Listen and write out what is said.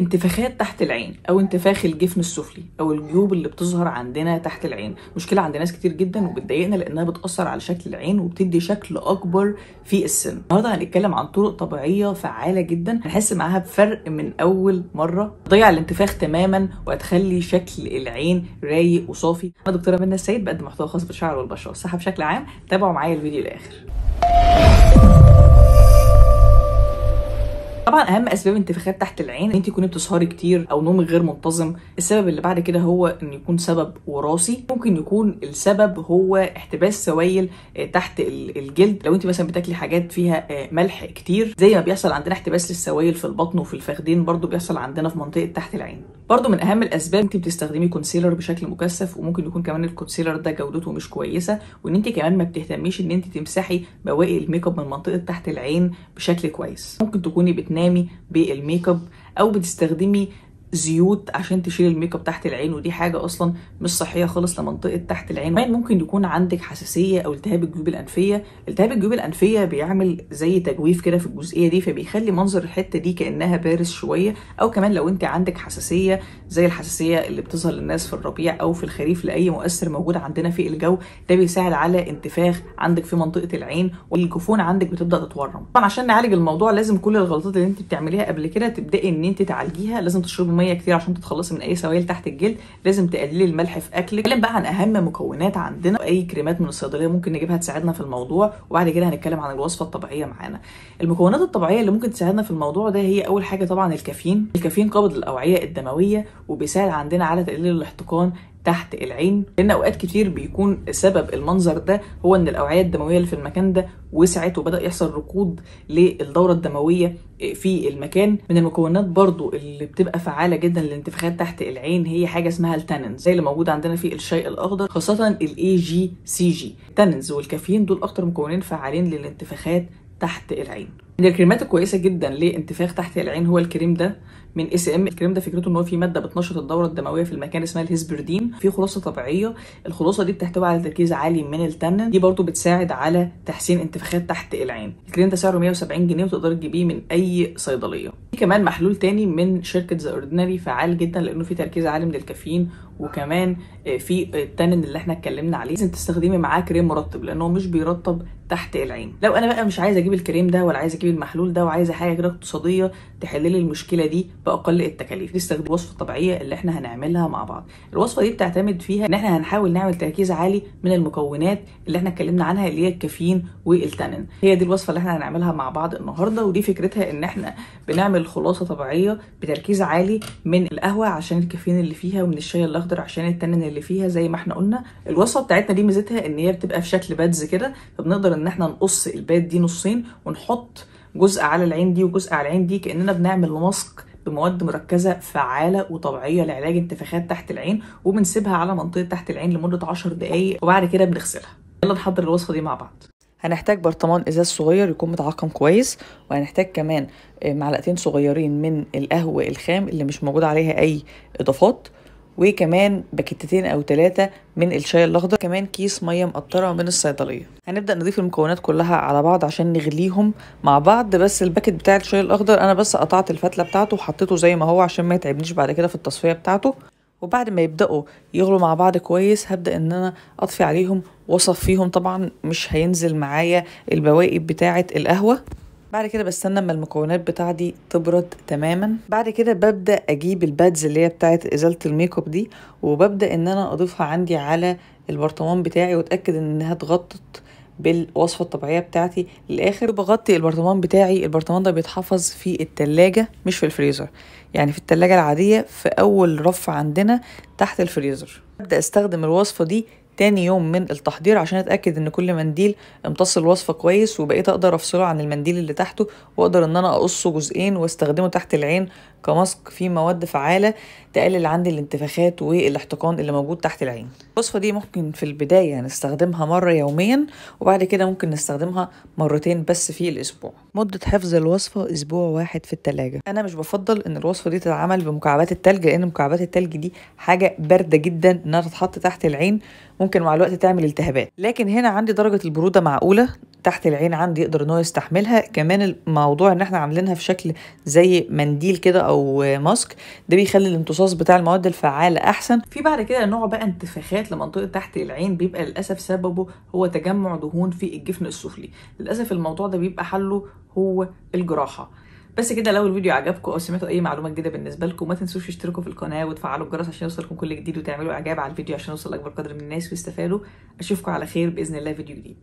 انتفاخات تحت العين او انتفاخ الجفن السفلي او الجيوب اللي بتظهر عندنا تحت العين مشكله عند ناس كتير جدا وبتضايقنا لانها بتاثر على شكل العين وبتدي شكل اكبر في السن النهارده هنتكلم عن طرق طبيعيه فعاله جدا هنحس معاها بفرق من اول مره تضيع الانتفاخ تماما وهتخلي شكل العين رايق وصافي انا دكتوره منى السيد بقدم محتوى خاص بالشعر والبشره والصحه بشكل عام تابعوا معايا الفيديو للاخر طبعا اهم اسباب انتفاخات تحت العين ان انت تكوني بتسهري كتير او نومك غير منتظم السبب اللي بعد كده هو ان يكون سبب وراثي ممكن يكون السبب هو احتباس سوائل آه، تحت الجلد لو انت مثلا بتاكلي حاجات فيها آه، ملح كتير زي ما بيحصل عندنا احتباس للسوائل في البطن وفي الفخذين برضو بيحصل عندنا في منطقه تحت العين برضو من اهم الاسباب انت بتستخدمي كونسيلر بشكل مكثف وممكن يكون كمان الكونسيلر ده جودته مش كويسه وان انت كمان ما بتهتميش ان انت تمسحي بواقي الميك اب من منطقه تحت العين بشكل كويس ممكن تكوني بتنامي بالميك اب او بتستخدمي زيوت عشان تشيل الميك اب تحت العين ودي حاجه اصلا مش صحيه خالص لمنطقه تحت العين كمان ممكن يكون عندك حساسيه او التهاب الجيوب الانفيه التهاب الجيوب الانفيه بيعمل زي تجويف كده في الجزئيه دي فبيخلي منظر الحته دي كانها بارز شويه او كمان لو انت عندك حساسيه زي الحساسيه اللي بتظهر للناس في الربيع او في الخريف لاي مؤثر موجود عندنا في الجو ده بيساعد على انتفاخ عندك في منطقه العين والجفون عندك بتبدا تتورم طبعا عشان نعالج الموضوع لازم كل الغلطات اللي انت بتعمليها قبل كده تبداي ان انت تعالجيها لازم تشربي ميه كتير عشان تتخلصي من اي سوائل تحت الجلد لازم تقللي الملح في اكلك نتكلم بقى عن اهم مكونات عندنا واي كريمات من الصيدليه ممكن نجيبها تساعدنا في الموضوع وبعد كده هنتكلم عن الوصفه الطبيعيه معانا المكونات الطبيعيه اللي ممكن تساعدنا في الموضوع ده هي اول حاجه طبعا الكافيين الكافيين قابض للاوعيه الدمويه وبيساعد عندنا على تقليل الاحتقان تحت العين لان اوقات كتير بيكون سبب المنظر ده هو ان الاوعيه الدمويه اللي في المكان ده وسعت وبدا يحصل ركود للدوره الدمويه في المكان من المكونات برضو اللي بتبقى فعاله جدا للانتفاخات تحت العين هي حاجه اسمها التاننز زي اللي موجوده عندنا في الشاي الاخضر خاصه الاي جي سي جي التانينز والكافيين دول اكتر مكونين فعالين للانتفاخات تحت العين من الكريمات الكويسه جدا لانتفاخ تحت العين هو الكريم ده من اس ام الكريم ده فكرته ان هو فيه ماده بتنشط الدوره الدمويه في المكان اسمها الهسبردين في خلاصه طبيعيه الخلاصه دي بتحتوي على تركيز عالي من التانين دي برضو بتساعد على تحسين انتفاخات تحت العين الكريم ده سعره 170 جنيه وتقدر تجيبيه من اي صيدليه في كمان محلول تاني من شركه ذا اوردينري فعال جدا لانه فيه تركيز عالي من الكافيين وكمان آه، في آه، التنن اللي احنا اتكلمنا عليه لازم تستخدمي معاه كريم مرطب لانه مش بيرطب تحت العين لو انا بقى مش عايزه اجيب الكريم ده ولا عايزه اجيب المحلول ده وعايزه حاجه كده اقتصاديه تحل لي المشكله دي باقل التكاليف نستخدم وصفه طبيعيه اللي احنا هنعملها مع بعض الوصفه دي بتعتمد فيها ان احنا هنحاول نعمل تركيز عالي من المكونات اللي احنا اتكلمنا عنها اللي هي الكافيين والتنن هي دي الوصفه اللي احنا هنعملها مع بعض النهارده ودي فكرتها ان احنا بنعمل خلاصه طبيعيه بتركيز عالي من القهوه عشان الكافيين اللي فيها ومن الشاي الاخضر الاخضر عشان التنين اللي فيها زي ما احنا قلنا الوصفه بتاعتنا دي ميزتها ان هي بتبقى في شكل بادز كده فبنقدر ان احنا نقص الباد دي نصين ونحط جزء على العين دي وجزء على العين دي كاننا بنعمل ماسك بمواد مركزة فعالة وطبيعية لعلاج انتفاخات تحت العين وبنسيبها على منطقة تحت العين لمدة 10 دقايق وبعد كده بنغسلها يلا نحضر الوصفة دي مع بعض هنحتاج برطمان ازاز صغير يكون متعقم كويس وهنحتاج كمان معلقتين صغيرين من القهوة الخام اللي مش موجود عليها اي اضافات وكمان باكيتتين او ثلاثه من الشاي الاخضر كمان كيس ميه مقطره من الصيدليه هنبدا نضيف المكونات كلها على بعض عشان نغليهم مع بعض بس الباكيت بتاع الشاي الاخضر انا بس قطعت الفتله بتاعته وحطيته زي ما هو عشان ما يتعبنيش بعد كده في التصفيه بتاعته وبعد ما يبداوا يغلوا مع بعض كويس هبدا ان انا اطفي عليهم واصفيهم طبعا مش هينزل معايا البواقي بتاعه القهوه بعد كده بستنى اما المكونات بتاعتي تبرد تماما بعد كده ببدا اجيب البادز اللي هي بتاعه ازاله الميك اب دي وببدا ان انا اضيفها عندي على البرطمان بتاعي واتاكد انها اتغطت بالوصفة الطبيعية بتاعتي للآخر بغطي البرطمان بتاعي البرطمان ده بيتحفظ في التلاجة مش في الفريزر يعني في التلاجة العادية في أول رف عندنا تحت الفريزر ببدأ استخدم الوصفة دي تاني يوم من التحضير عشان اتاكد ان كل منديل امتص الوصفه كويس وبقيت اقدر افصله عن المنديل اللي تحته واقدر ان انا اقصه جزئين واستخدمه تحت العين كماسك فيه مواد فعالة تقلل عندي الانتفاخات والاحتقان اللي موجود تحت العين الوصفة دي ممكن في البداية نستخدمها مرة يوميا وبعد كده ممكن نستخدمها مرتين بس في الأسبوع مدة حفظ الوصفة أسبوع واحد في التلاجة أنا مش بفضل إن الوصفة دي تتعمل بمكعبات التلج لأن مكعبات التلج دي حاجة باردة جدا إنها تتحط تحت العين ممكن مع الوقت تعمل التهابات لكن هنا عندي درجة البرودة معقولة تحت العين عندي يقدر ان هو يستحملها كمان الموضوع ان احنا عاملينها في شكل زي منديل كده او ماسك ده بيخلي الامتصاص بتاع المواد الفعاله احسن في بعد كده نوع بقى انتفاخات لمنطقه تحت العين بيبقى للاسف سببه هو تجمع دهون في الجفن السفلي للاسف الموضوع ده بيبقى حله هو الجراحه بس كده لو الفيديو عجبكم او سمعتوا اي معلومه جديده بالنسبه لكم ما تنسوش تشتركوا في القناه وتفعلوا الجرس عشان يوصلكم كل جديد وتعملوا اعجاب على الفيديو عشان يوصل لاكبر قدر من الناس ويستفادوا اشوفكم على خير باذن الله فيديو جديد